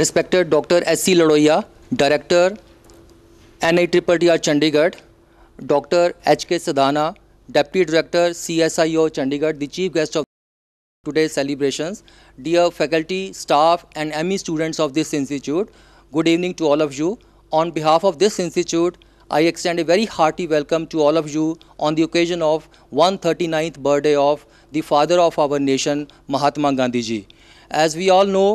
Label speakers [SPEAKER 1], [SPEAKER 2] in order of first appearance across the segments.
[SPEAKER 1] respected Dr. S. C. Ladoya, Director, NIRRR Chandigarh, Dr. H. K. Sadhana, Deputy Director, CSIO Chandigarh, the Chief Guest of today's celebrations, dear faculty, staff and ME students of this institute, good evening to all of you. On behalf of this institute, I extend a very hearty welcome to all of you on the occasion of 139th birthday of the father of our nation, Mahatma Gandhi ji. As we all know,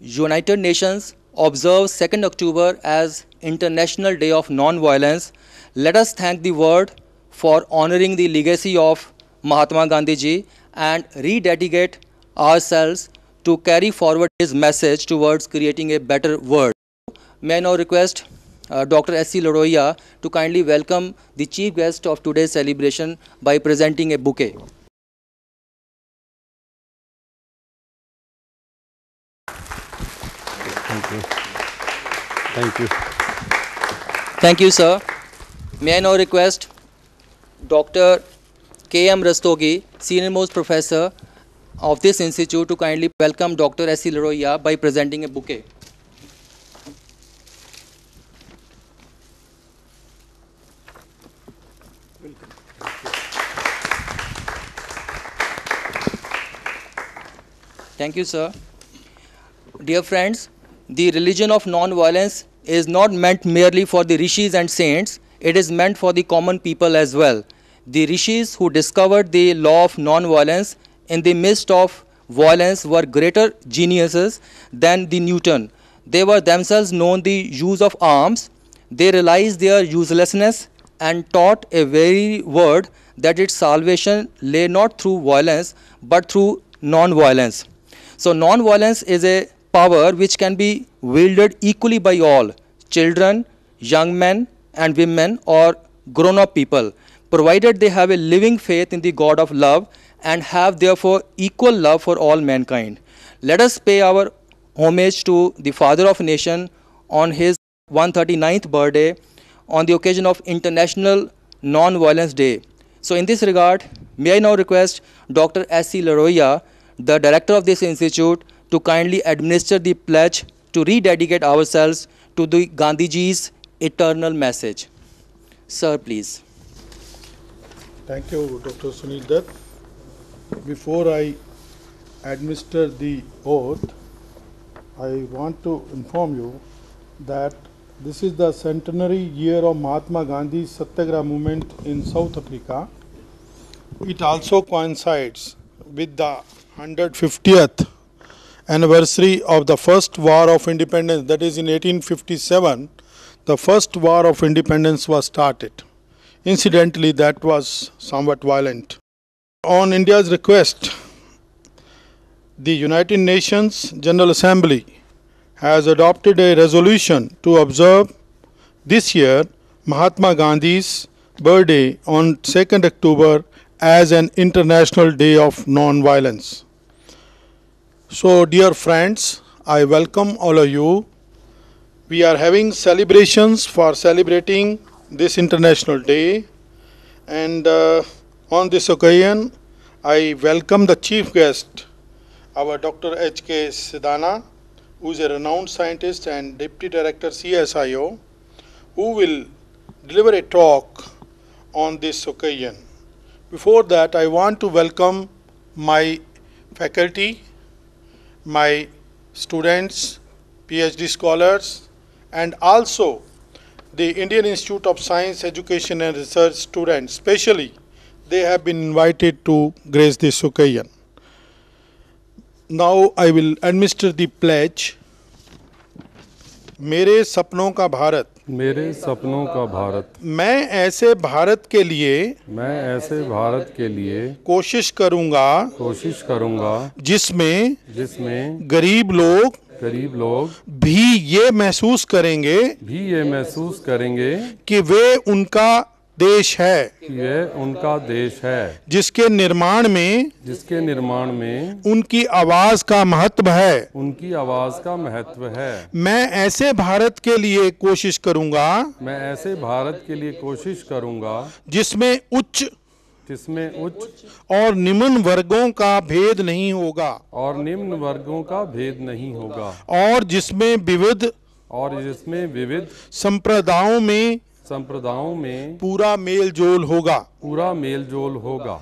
[SPEAKER 1] United Nations observes 2nd October as International Day of Non-Violence, let us thank the world for honoring the legacy of Mahatma Gandhi ji and rededicate ourselves to carry forward his message towards creating a better world. May I now request uh, Dr. S.C. Loroya to kindly welcome the chief guest of today's celebration by presenting a bouquet. Thank you. Thank you, sir. May I now request Dr. K.M. Rastogi, Senior Most Professor of this institute, to kindly welcome Dr. S.C. Leroya by presenting a bouquet. Thank you, sir. Dear friends, the religion of non-violence is not meant merely for the rishis and saints, it is meant for the common people as well. The rishis who discovered the law of non-violence in the midst of violence were greater geniuses than the Newton. They were themselves known the use of arms. They realized their uselessness and taught a very word that its salvation lay not through violence but through non-violence. So non-violence is a power which can be wielded equally by all children, young men and women or grown-up people, provided they have a living faith in the God of love and have therefore equal love for all mankind. Let us pay our homage to the father of nation on his 139th birthday on the occasion of International Non-Violence Day. So in this regard, may I now request Dr. S.C. Laroya, the director of this institute, to kindly administer the pledge to rededicate ourselves to the Gandhiji's eternal message. Sir, please.
[SPEAKER 2] Thank you, Dr. Sunil Dutt. Before I administer the oath, I want to inform you that this is the centenary year of Mahatma Gandhi's Satyagraha movement in South Africa. It also coincides with the 150th anniversary of the first war of independence, that is in 1857, the first war of independence was started. Incidentally, that was somewhat violent. On India's request, the United Nations General Assembly has adopted a resolution to observe this year Mahatma Gandhi's birthday on 2nd October as an International Day of Non-Violence. So, dear friends, I welcome all of you. We are having celebrations for celebrating this International Day, and uh, on this occasion, I welcome the chief guest, our Dr. H.K. Sidana, who is a renowned scientist and deputy director CSIO, who will deliver a talk on this occasion. Before that, I want to welcome my faculty my students, PhD scholars, and also the Indian Institute of Science Education and Research students, especially, they have been invited to grace this occasion. Now I will administer the pledge. मेरे सपनों का भारत मेरे सपनों का भारत मैं ऐसे भारत के लिए मैं ऐसे भारत के लिए कोशिश करूंगा कोशिश करूंगा जिसमें जिसमें गरीब लोग
[SPEAKER 3] गरीब लोग
[SPEAKER 2] भी ये महसूस करेंगे
[SPEAKER 3] भी ये महसूस करेंगे
[SPEAKER 2] कि वे उनका देश है
[SPEAKER 3] यह उनका देश है
[SPEAKER 2] जिसके निर्माण में
[SPEAKER 3] जिसके निर्माण में
[SPEAKER 2] उनकी आवाज का महत्व
[SPEAKER 3] है उनकी आवाज का महत्व है
[SPEAKER 2] मैं ऐसे भारत
[SPEAKER 3] के लिए कोशिश करूंगा मैं ऐसे भारत के लिए कोशिश करूंगा जिसमें उच्च जिसमें उच्च और निम्न वर्गों का भेद नहीं होगा और निम्न वर्गों का भेद नहीं होगा और जिसमें विविध और जिसमें विविध संप्रदायों में संप्रदायों में पूरा मेल जोल होगा पूरा मेल जोल होगा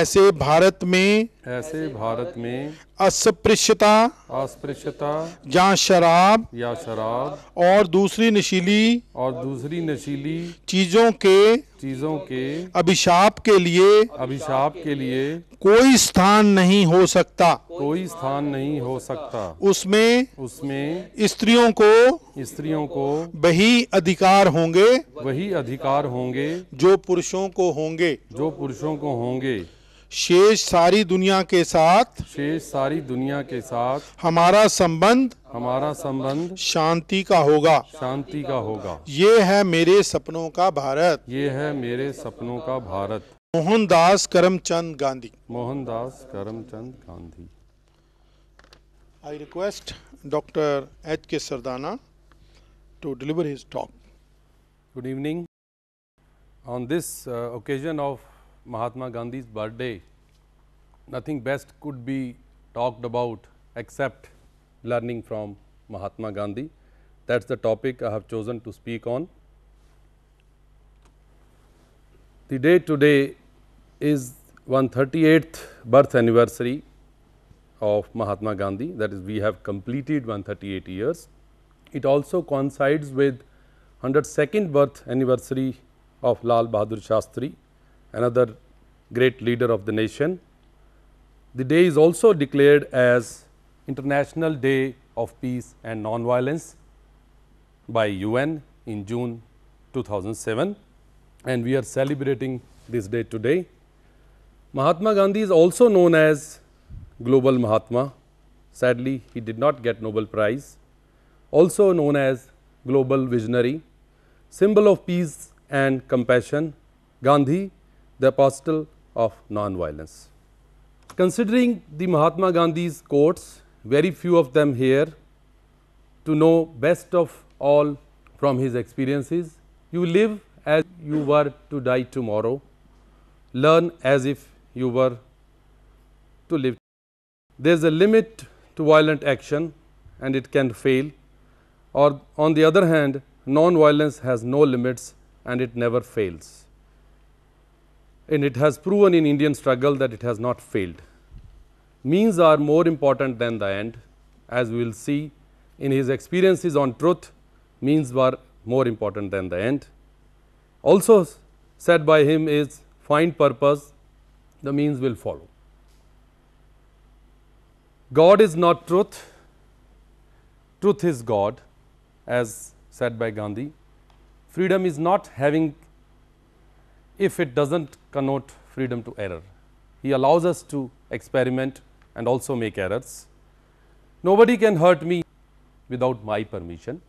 [SPEAKER 2] ऐसे भारत में
[SPEAKER 3] ऐसे भारत में
[SPEAKER 2] अस्पृश्यता
[SPEAKER 3] अस्पृश्यता
[SPEAKER 2] या शराब
[SPEAKER 3] या शराब
[SPEAKER 2] और दूसरी नशीली
[SPEAKER 3] और दूसरी नशीली चीजों के चीजों के अभिशाप के लिए अभिशाप के लिए
[SPEAKER 2] कोई स्थान नहीं हो सकता
[SPEAKER 3] कोई स्थान नहीं हो सकता उसमें उसमें
[SPEAKER 2] स्त्रियों को स्त्रियों को वही
[SPEAKER 3] अधिकार होंगे वही अधिकार होंगे जो पुरुषों को होंगे जो पुरुषों को होंगे शेष सारी दुनिया के साथ शेष सारी दुनिया के साथ
[SPEAKER 2] हमारा संबंध हमारा
[SPEAKER 3] संबंध
[SPEAKER 2] शांति का होगा
[SPEAKER 3] शांति का होगा ये है मेरे सपनों का भारत ये है मेरे सपनों का Bharat
[SPEAKER 2] Mohandas Karamchand Gandhi Mohandas Karamchand Gandhi I request doctor H K Sardana to deliver his talk
[SPEAKER 3] good evening on this occasion of Mahatma Gandhi's birthday, nothing best could be talked about except learning from Mahatma Gandhi. That is the topic I have chosen to speak on. The day today is 138th birth anniversary of Mahatma Gandhi that is we have completed 138 years. It also coincides with 102nd birth anniversary of Lal Bahadur Shastri another great leader of the nation. The day is also declared as International Day of Peace and Nonviolence by UN in June 2007 and we are celebrating this day today. Mahatma Gandhi is also known as Global Mahatma. Sadly, he did not get Nobel Prize. Also known as Global Visionary, symbol of peace and compassion, Gandhi the apostle of non-violence. Considering the Mahatma Gandhi's quotes, very few of them here, to know best of all from his experiences, you live as you were to die tomorrow, learn as if you were to live. There is a limit to violent action and it can fail or on the other hand non-violence has no limits and it never fails and it has proven in Indian struggle that it has not failed. Means are more important than the end as we will see in his experiences on truth means were more important than the end. Also said by him is find purpose the means will follow. God is not truth, truth is God as said by Gandhi. Freedom is not having if it does not connote freedom to error. He allows us to experiment and also make errors. Nobody can hurt me without my permission.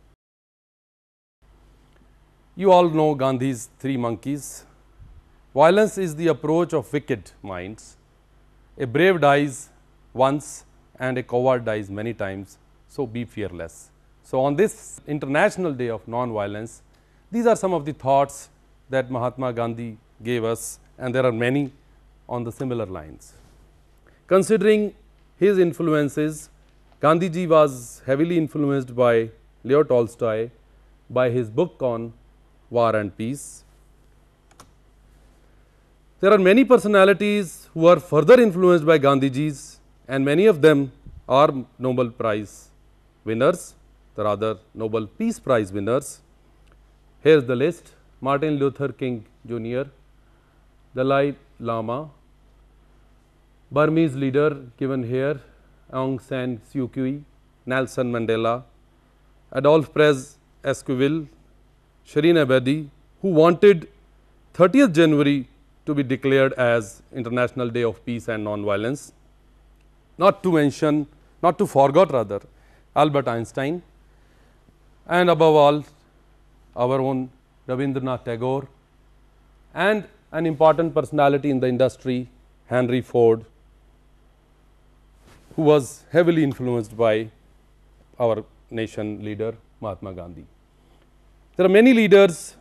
[SPEAKER 3] You all know Gandhi's three monkeys. Violence is the approach of wicked minds. A brave dies once and a coward dies many times, so be fearless. So, on this International Day of Non-Violence, these are some of the thoughts that Mahatma Gandhi gave us and there are many on the similar lines. Considering his influences, Gandhiji was heavily influenced by Leo Tolstoy by his book on War and Peace. There are many personalities who are further influenced by Gandhiji's and many of them are Nobel Prize winners, the rather Nobel Peace Prize winners. Here is the list. Martin Luther King Jr., Dalai Lama, Burmese leader given here Aung San Suu Kyi, Nelson Mandela, Adolf Prez Esquivel, Shireen Ebedi, who wanted 30th January to be declared as International Day of Peace and Non-Violence. Not to mention, not to forget rather, Albert Einstein and above all our own Rabindranath Tagore and an important personality in the industry Henry Ford who was heavily influenced by our nation leader Mahatma Gandhi. There are many leaders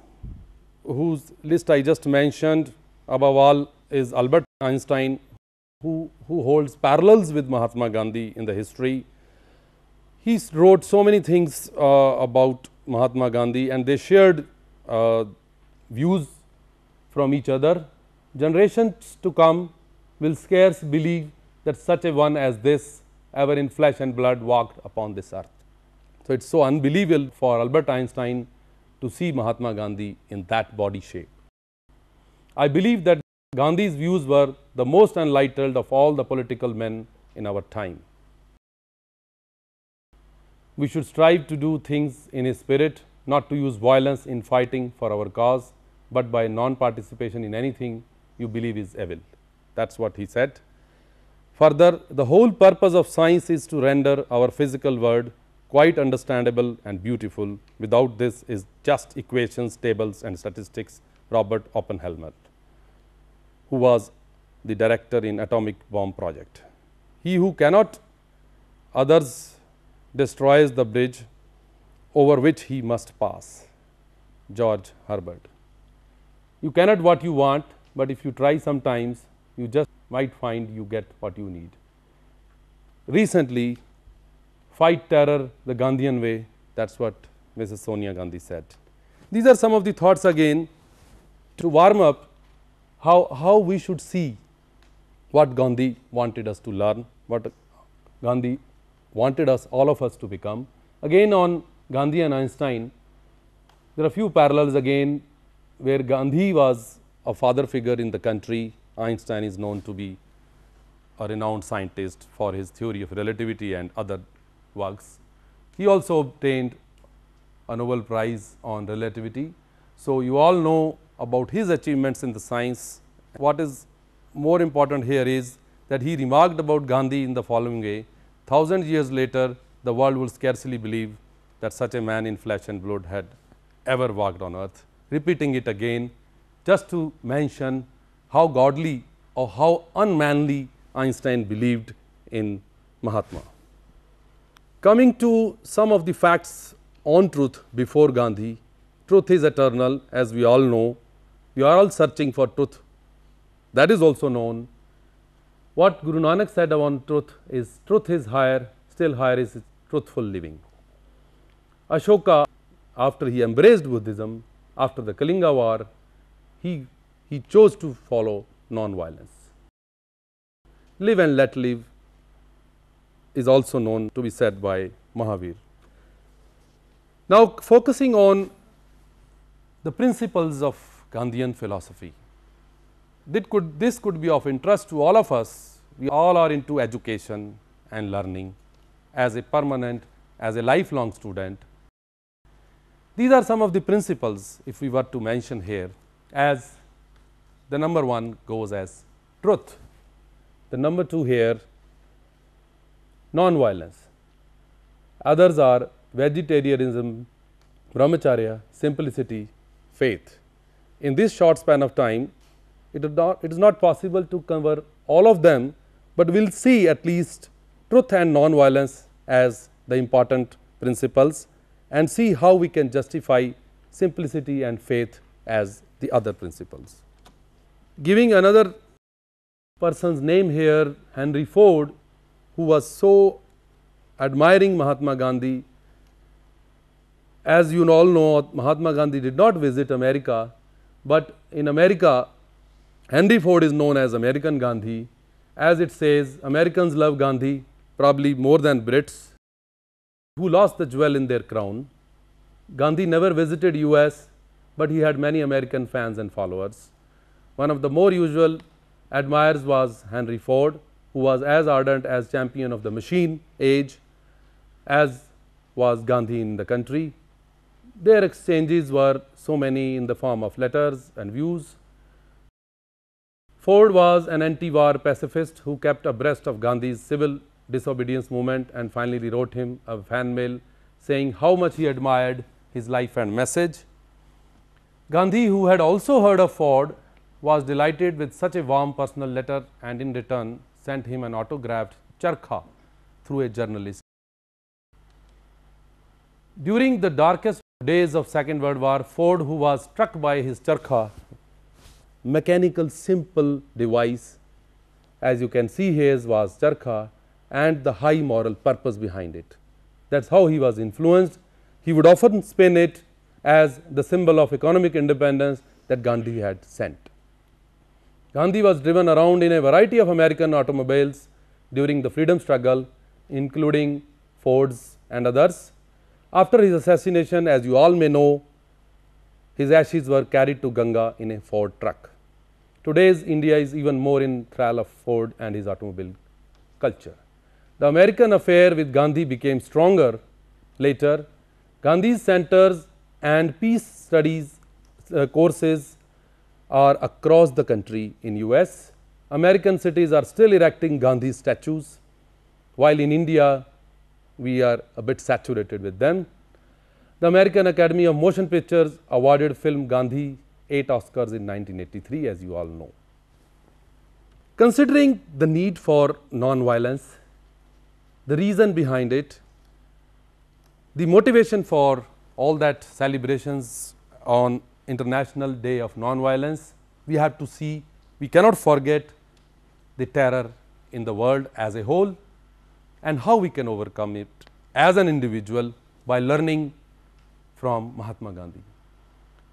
[SPEAKER 3] whose list I just mentioned above all is Albert Einstein who, who holds parallels with Mahatma Gandhi in the history. He wrote so many things uh, about Mahatma Gandhi and they shared uh, views from each other. Generations to come will scarce believe that such a one as this ever in flesh and blood walked upon this earth. So, it is so unbelievable for Albert Einstein to see Mahatma Gandhi in that body shape. I believe that Gandhi's views were the most enlightened of all the political men in our time. We should strive to do things in his spirit not to use violence in fighting for our cause, but by non-participation in anything you believe is evil. That is what he said. Further, the whole purpose of science is to render our physical world quite understandable and beautiful. Without this is just equations, tables and statistics, Robert Oppenheimer, who was the director in atomic bomb project. He who cannot others destroys the bridge over which he must pass George Herbert. You cannot what you want, but if you try sometimes you just might find you get what you need. Recently fight terror the Gandhian way that is what Mrs. Sonia Gandhi said. These are some of the thoughts again to warm up how, how we should see what Gandhi wanted us to learn, what Gandhi wanted us all of us to become. Again on Gandhi and Einstein, there are few parallels again where Gandhi was a father figure in the country, Einstein is known to be a renowned scientist for his theory of relativity and other works. He also obtained a Nobel Prize on relativity. So, you all know about his achievements in the science. What is more important here is that he remarked about Gandhi in the following way, thousand years later the world will scarcely believe that such a man in flesh and blood had ever walked on earth, repeating it again just to mention how godly or how unmanly Einstein believed in Mahatma. Coming to some of the facts on truth before Gandhi, truth is eternal as we all know, we are all searching for truth that is also known. What Guru Nanak said about truth is truth is higher, still higher is truthful living. Ashoka, after he embraced Buddhism, after the Kalinga war, he, he chose to follow non-violence. Live and let live is also known to be said by Mahavir. Now, focusing on the principles of Gandhian philosophy. That could, this could be of interest to all of us. We all are into education and learning as a permanent, as a lifelong student. These are some of the principles if we were to mention here as the number 1 goes as truth, the number 2 here non-violence, others are vegetarianism, brahmacharya, simplicity, faith. In this short span of time, it is not, it is not possible to cover all of them, but we will see at least truth and non-violence as the important principles and see how we can justify simplicity and faith as the other principles. Giving another person's name here Henry Ford who was so admiring Mahatma Gandhi. As you all know Mahatma Gandhi did not visit America, but in America Henry Ford is known as American Gandhi as it says Americans love Gandhi probably more than Brits who lost the jewel in their crown. Gandhi never visited US, but he had many American fans and followers. One of the more usual admirers was Henry Ford, who was as ardent as champion of the machine age as was Gandhi in the country. Their exchanges were so many in the form of letters and views. Ford was an anti-war pacifist who kept abreast of Gandhi's civil disobedience movement and finally rewrote wrote him a fan mail saying how much he admired his life and message. Gandhi who had also heard of Ford was delighted with such a warm personal letter and in return sent him an autographed charkha through a journalist. During the darkest days of second world war Ford who was struck by his charkha mechanical simple device as you can see his was charkha and the high moral purpose behind it. That is how he was influenced. He would often spin it as the symbol of economic independence that Gandhi had sent. Gandhi was driven around in a variety of American automobiles during the freedom struggle including Fords and others. After his assassination as you all may know his ashes were carried to Ganga in a Ford truck. Today's India is even more in thrall of Ford and his automobile culture. The American affair with Gandhi became stronger later. Gandhi's centers and peace studies uh, courses are across the country in US. American cities are still erecting Gandhi statues, while in India we are a bit saturated with them. The American Academy of Motion Pictures awarded film Gandhi 8 Oscars in 1983 as you all know. Considering the need for non-violence the reason behind it, the motivation for all that celebrations on International Day of Nonviolence, we have to see, we cannot forget the terror in the world as a whole and how we can overcome it as an individual by learning from Mahatma Gandhi.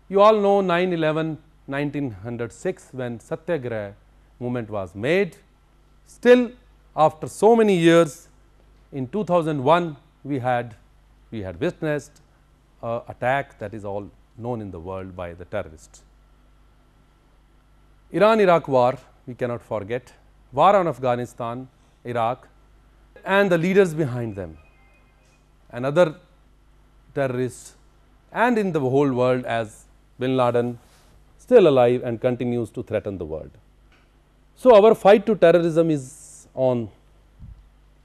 [SPEAKER 3] You all know 9-11 1906 when Satyagraha movement was made. Still after so many years in 2001, we had we had witnessed an attack that is all known in the world by the terrorists. Iran-Iraq war, we cannot forget, war on Afghanistan, Iraq and the leaders behind them and other terrorists and in the whole world as Bin Laden still alive and continues to threaten the world. So, our fight to terrorism is on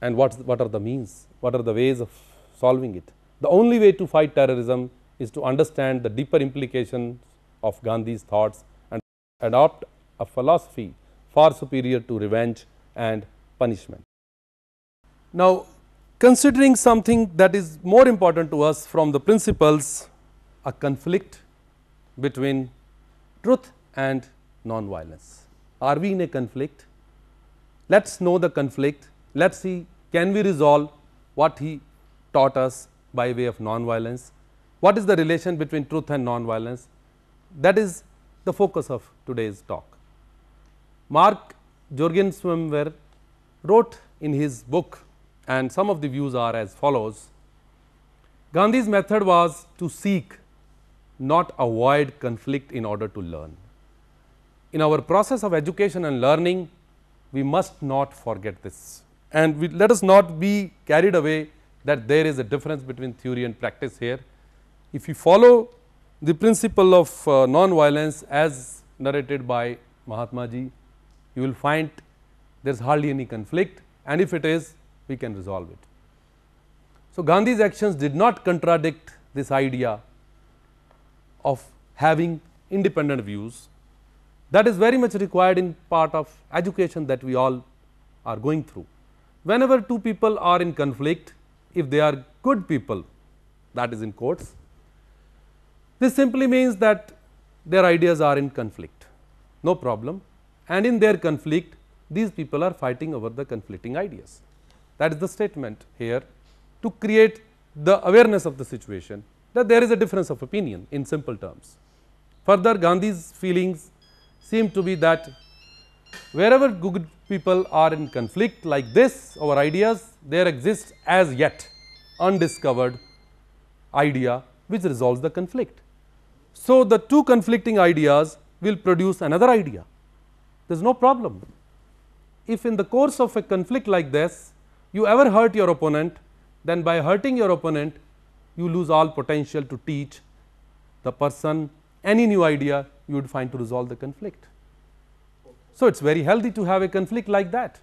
[SPEAKER 3] and what's the, what are the means, what are the ways of solving it. The only way to fight terrorism is to understand the deeper implications of Gandhi's thoughts and adopt a philosophy far superior to revenge and punishment. Now, considering something that is more important to us from the principles, a conflict between truth and non-violence. Are we in a conflict? Let us know the conflict, let us see can we resolve what he taught us by way of nonviolence? What is the relation between truth and nonviolence? That is the focus of today's talk. Mark Jorgen Swimwer wrote in his book and some of the views are as follows. Gandhi's method was to seek not avoid conflict in order to learn. In our process of education and learning, we must not forget this and we, let us not be carried away that there is a difference between theory and practice here. If you follow the principle of uh, non-violence as narrated by Mahatma Ji, you will find there is hardly any conflict and if it is, we can resolve it. So, Gandhi's actions did not contradict this idea of having independent views that is very much required in part of education that we all are going through whenever two people are in conflict, if they are good people, that is in quotes, this simply means that their ideas are in conflict, no problem. And in their conflict, these people are fighting over the conflicting ideas. That is the statement here to create the awareness of the situation that there is a difference of opinion in simple terms. Further, Gandhi's feelings seem to be that wherever good, people are in conflict like this our ideas there exists as yet undiscovered idea which resolves the conflict. So, the two conflicting ideas will produce another idea there is no problem. If in the course of a conflict like this you ever hurt your opponent then by hurting your opponent you lose all potential to teach the person any new idea you would find to resolve the conflict. So, it is very healthy to have a conflict like that.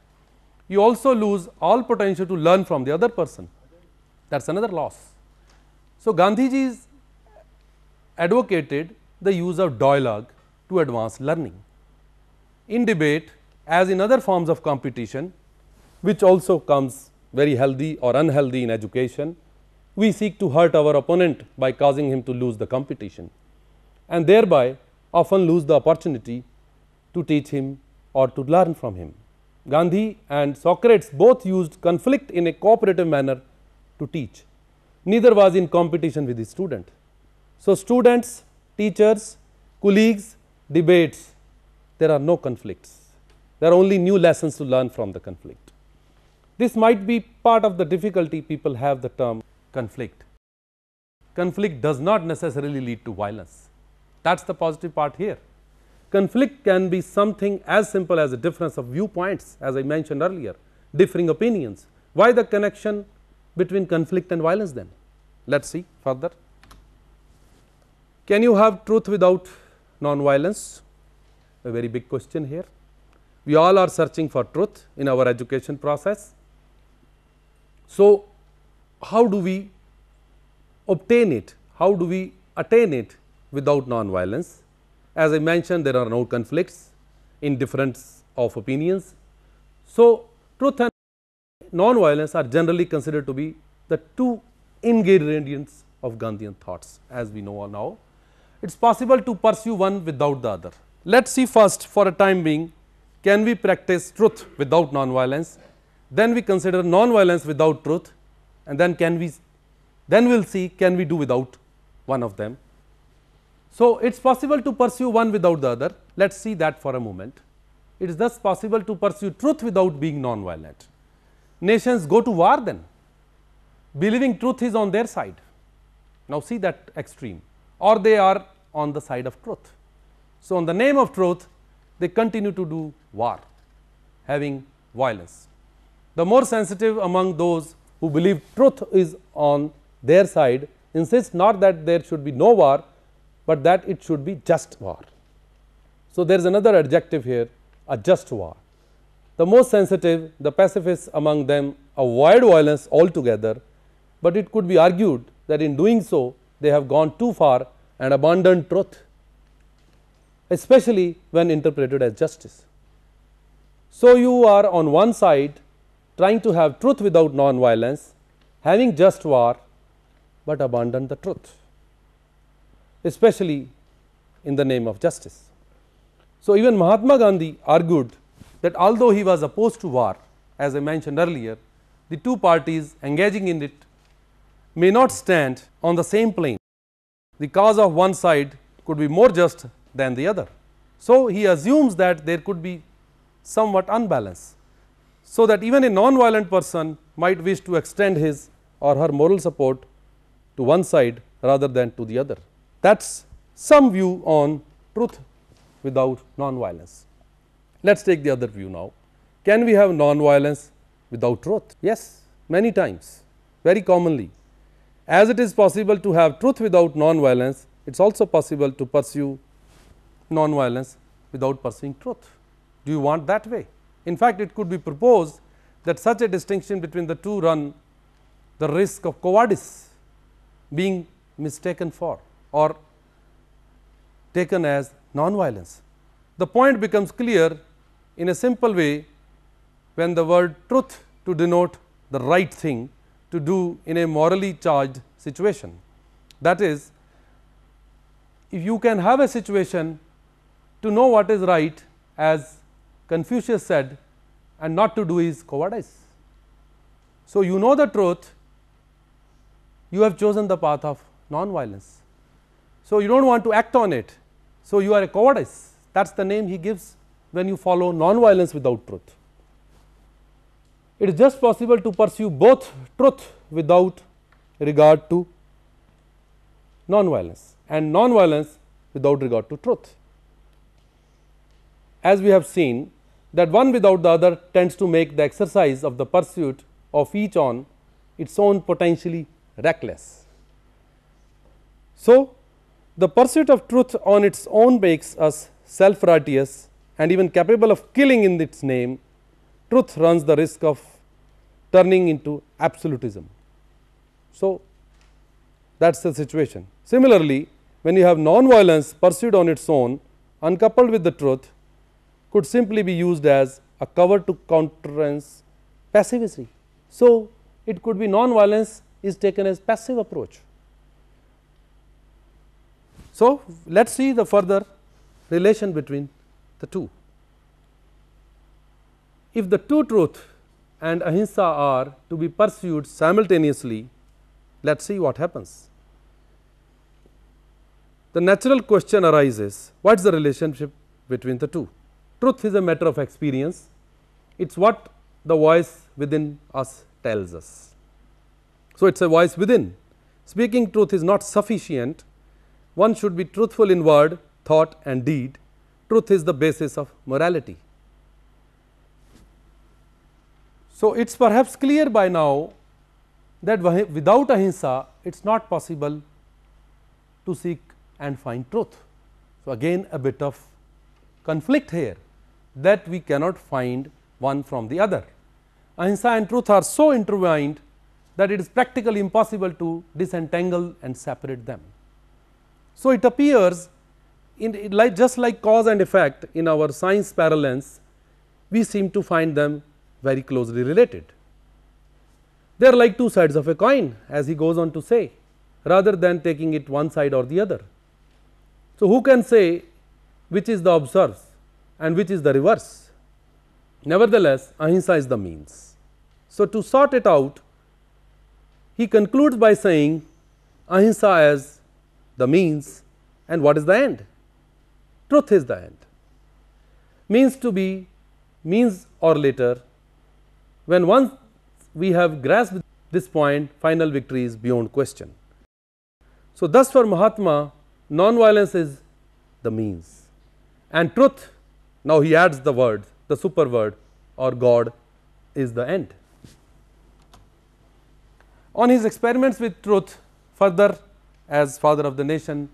[SPEAKER 3] You also lose all potential to learn from the other person that is another loss. So, Gandhiji advocated the use of dialogue to advance learning. In debate as in other forms of competition which also comes very healthy or unhealthy in education, we seek to hurt our opponent by causing him to lose the competition and thereby often lose the opportunity to teach him or to learn from him. Gandhi and Socrates both used conflict in a cooperative manner to teach. Neither was in competition with the student. So, students, teachers, colleagues, debates, there are no conflicts. There are only new lessons to learn from the conflict. This might be part of the difficulty people have the term conflict. Conflict does not necessarily lead to violence. That is the positive part here conflict can be something as simple as a difference of viewpoints as I mentioned earlier, differing opinions. Why the connection between conflict and violence then? Let us see further. Can you have truth without non-violence? A very big question here. We all are searching for truth in our education process. So, how do we obtain it? How do we attain it without non-violence? As I mentioned, there are no conflicts in difference of opinions. So, truth and non-violence are generally considered to be the two ingredients of Gandhian thoughts as we know now. It is possible to pursue one without the other. Let us see first for a time being can we practice truth without non-violence, then we consider non-violence without truth and then can we then we will see can we do without one of them so, it is possible to pursue one without the other. Let us see that for a moment. It is thus possible to pursue truth without being non-violent. Nations go to war then, believing truth is on their side. Now, see that extreme or they are on the side of truth. So, on the name of truth, they continue to do war, having violence. The more sensitive among those who believe truth is on their side insist not that there should be no war, but that it should be just war. So, there is another adjective here a just war. The most sensitive the pacifists among them avoid violence altogether, but it could be argued that in doing so they have gone too far and abandoned truth especially when interpreted as justice. So, you are on one side trying to have truth without non-violence, having just war, but abandon the truth especially in the name of justice. So, even Mahatma Gandhi argued that although he was opposed to war as I mentioned earlier, the two parties engaging in it may not stand on the same plane. The cause of one side could be more just than the other. So, he assumes that there could be somewhat unbalance. So, that even a non-violent person might wish to extend his or her moral support to one side rather than to the other that is some view on truth without non-violence. Let us take the other view now. Can we have non-violence without truth? Yes, many times, very commonly. As it is possible to have truth without non-violence, it is also possible to pursue non-violence without pursuing truth. Do you want that way? In fact, it could be proposed that such a distinction between the two run the risk of cowardice being mistaken for or taken as non-violence. The point becomes clear in a simple way when the word truth to denote the right thing to do in a morally charged situation. That is, if you can have a situation to know what is right as Confucius said and not to do is cowardice. So, you know the truth, you have chosen the path of non-violence. So, you do not want to act on it. So, you are a cowardice that is the name he gives when you follow non-violence without truth. It is just possible to pursue both truth without regard to non-violence and non-violence without regard to truth. As we have seen that one without the other tends to make the exercise of the pursuit of each on its own potentially reckless. So, the pursuit of truth on its own makes us self righteous and even capable of killing in its name, truth runs the risk of turning into absolutism. So, that is the situation. Similarly, when you have non-violence pursued on its own, uncoupled with the truth, could simply be used as a cover to countenance passivity. So, it could be non-violence is taken as passive approach. So, let us see the further relation between the two. If the two truth and ahimsa are to be pursued simultaneously, let us see what happens. The natural question arises what is the relationship between the two? Truth is a matter of experience, it is what the voice within us tells us. So, it is a voice within. Speaking truth is not sufficient one should be truthful in word, thought and deed. Truth is the basis of morality. So, it is perhaps clear by now that without ahimsa it is not possible to seek and find truth. So, again a bit of conflict here that we cannot find one from the other. Ahimsa and truth are so intertwined that it is practically impossible to disentangle and separate them. So, it appears in like just like cause and effect in our science parlance, we seem to find them very closely related. They are like two sides of a coin as he goes on to say rather than taking it one side or the other. So, who can say which is the observes and which is the reverse? Nevertheless, ahimsa is the means. So, to sort it out he concludes by saying ahimsa as the means and what is the end truth is the end means to be means or later when once we have grasped this point final victory is beyond question so thus for mahatma non-violence is the means and truth now he adds the word the super word or god is the end on his experiments with truth further as father of the nation,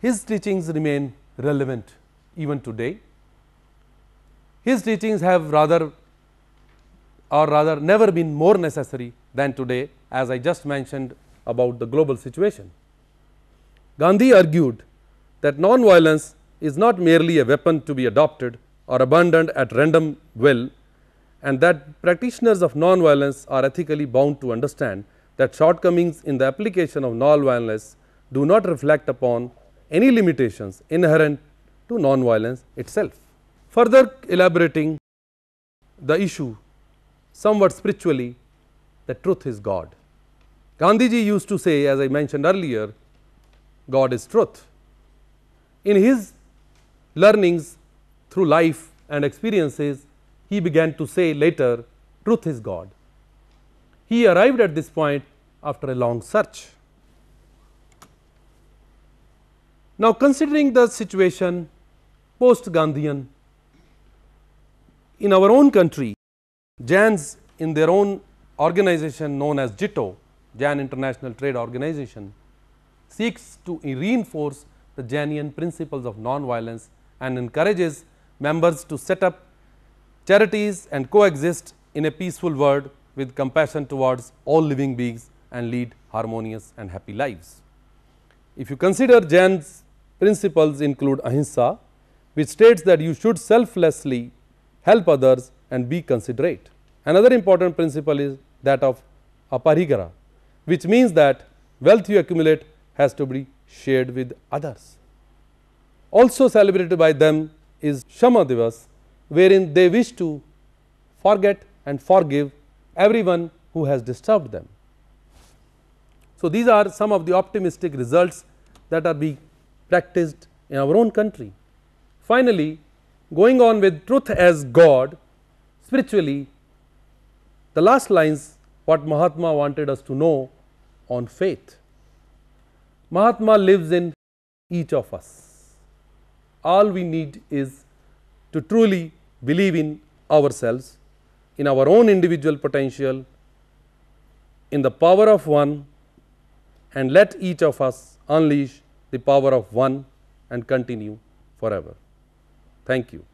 [SPEAKER 3] his teachings remain relevant even today. His teachings have rather or rather never been more necessary than today as I just mentioned about the global situation. Gandhi argued that non-violence is not merely a weapon to be adopted or abandoned at random will and that practitioners of non-violence are ethically bound to understand that shortcomings in the application of nonviolence do not reflect upon any limitations inherent to nonviolence itself. Further elaborating the issue somewhat spiritually, the truth is God. Gandhiji used to say as I mentioned earlier, God is truth. In his learnings through life and experiences, he began to say later, truth is God. He arrived at this point after a long search. Now, considering the situation post Gandhian in our own country, Jains in their own organization known as JITO, Jan International Trade Organization, seeks to reinforce the Janian principles of non-violence and encourages members to set up charities and coexist in a peaceful world with compassion towards all living beings and lead harmonious and happy lives. If you consider Jain's principles include ahimsa, which states that you should selflessly help others and be considerate. Another important principle is that of aparigara, which means that wealth you accumulate has to be shared with others. Also celebrated by them is Shama Divas, wherein they wish to forget and forgive everyone who has disturbed them. So, these are some of the optimistic results that are being practiced in our own country. Finally, going on with truth as God spiritually the last lines what Mahatma wanted us to know on faith. Mahatma lives in each of us. All we need is to truly believe in ourselves in our own individual potential, in the power of one and let each of us unleash the power of one and continue forever. Thank you.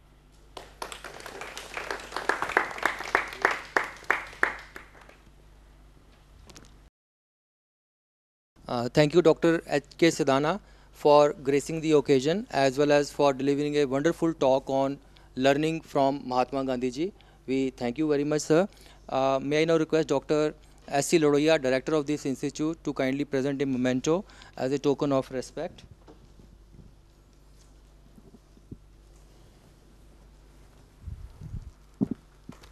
[SPEAKER 1] Uh, thank you, Dr. H. K. Sidana, for gracing the occasion as well as for delivering a wonderful talk on learning from Mahatma Gandhi ji. We thank you very much, sir. Uh, may I now request Dr. S.C. Lodoya, Director of this institute, to kindly present a memento as a token of respect.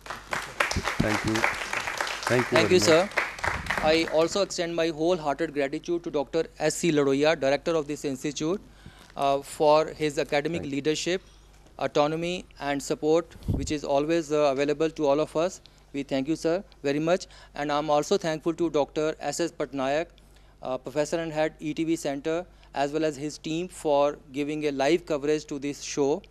[SPEAKER 3] Thank you. Thank you, Thank you sir.
[SPEAKER 1] I also extend my wholehearted gratitude to Dr. S.C. Ladoya, Director of this institute, uh, for his academic leadership autonomy and support which is always uh, available to all of us. We thank you, sir, very much. And I'm also thankful to Dr. S.S. Patnaik, uh, professor and head ETV Center, as well as his team for giving a live coverage to this show.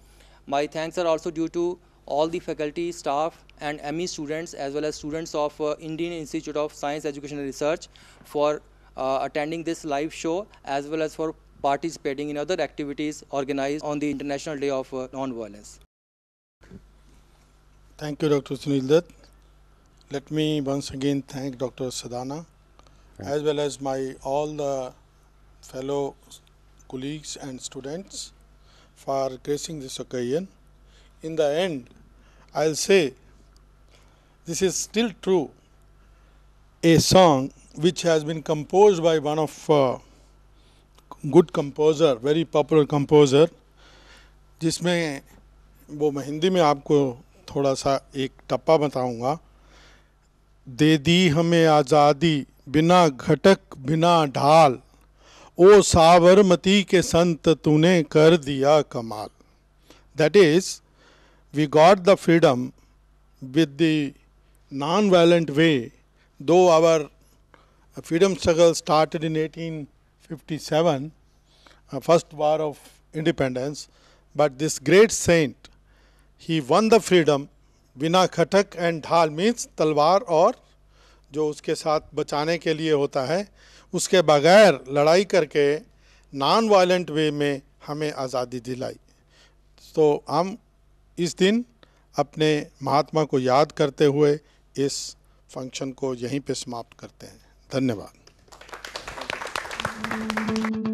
[SPEAKER 1] My thanks are also due to all the faculty, staff, and ME students, as well as students of uh, Indian Institute of Science and Research for uh, attending this live show, as well as for participating in other activities organized on the International Day of uh, Non-Violence.
[SPEAKER 2] Thank you, Dr. Sunil Dutt. Let me once again thank Dr. Sadhana as well as my all the fellow colleagues and students for gracing this occasion. In the end, I'll say this is still true a song which has been composed by one of uh, good composer very popular composer जिसमें वो मैं हिंदी में आपको थोड़ा सा एक टप्पा बताऊंगा दे दी हमें आज़ादी बिना घटक बिना ढाल ओ साबरमती के संत तूने कर दिया कमाल that is we got the freedom with the non-violent way, though our freedom struggle started in 1857, uh, first war of independence. But this great saint, he won the freedom. बिना खटक एंड ढाल मीन्स तलवार और जो उसके साथ बचाने के लिए होता है उसके बगैर लड़ाई करके नॉन वायलेंट वे में हमें आज़ादी दिलाई तो हम इस दिन अपने महात्मा को याद करते हुए इस फंक्शन को यहीं पे समाप्त करते हैं धन्यवाद